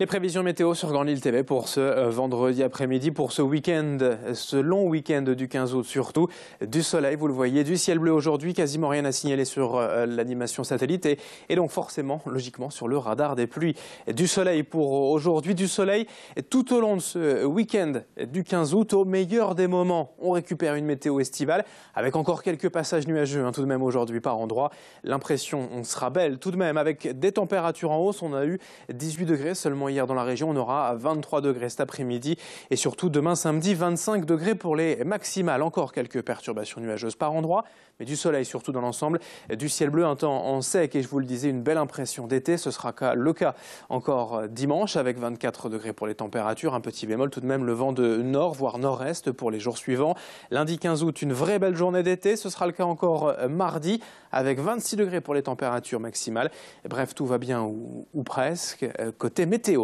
Les prévisions météo sur Grand Lille TV pour ce euh, vendredi après-midi, pour ce week-end, ce long week-end du 15 août surtout. Du soleil, vous le voyez, du ciel bleu aujourd'hui, quasiment rien à signaler sur euh, l'animation satellite et, donc forcément, logiquement, sur le radar des pluies. Du soleil pour aujourd'hui, du soleil tout au long de ce week-end du 15 août. Au meilleur des moments, on récupère une météo estivale avec encore quelques passages nuageux hein, tout de même aujourd'hui par endroit. L'impression, on sera belle tout de même avec des températures en hausse. On a eu 18 degrés seulement hier dans la région. On aura 23 degrés cet après-midi et surtout demain samedi 25 degrés pour les maximales. Encore quelques perturbations nuageuses par endroit, mais du soleil surtout dans l'ensemble. Du ciel bleu, un temps en sec et je vous le disais, une belle impression d'été. Ce sera le cas encore euh, dimanche avec 24 degrés pour les températures. Un petit bémol tout de même, le vent de nord, voire nord-est pour les jours suivants. Lundi 15 août, une vraie belle journée d'été. Ce sera le cas encore euh, mardi avec 26 degrés pour les températures maximales. Bref, tout va bien ou presque. Euh, côté météo.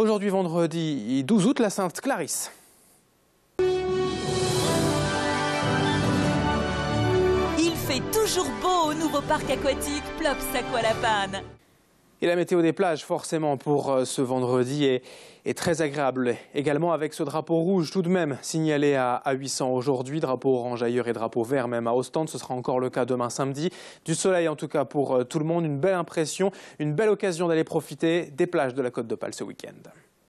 Aujourd'hui, vendredi 12 août, la Sainte Clarisse. Il fait toujours beau au nouveau parc aquatique Plops panne. Et la météo des plages, forcément, pour euh, ce vendredi est, très agréable. Également avec ce drapeau rouge, tout de même, signalé à, à 800 aujourd'hui, drapeau orange ailleurs et drapeau vert même à Ostende. Ce sera encore le cas demain samedi. Du soleil, en tout cas, pour euh, tout le monde. Une belle impression, une belle occasion d'aller profiter des plages de la Côte d'Opale ce week-end.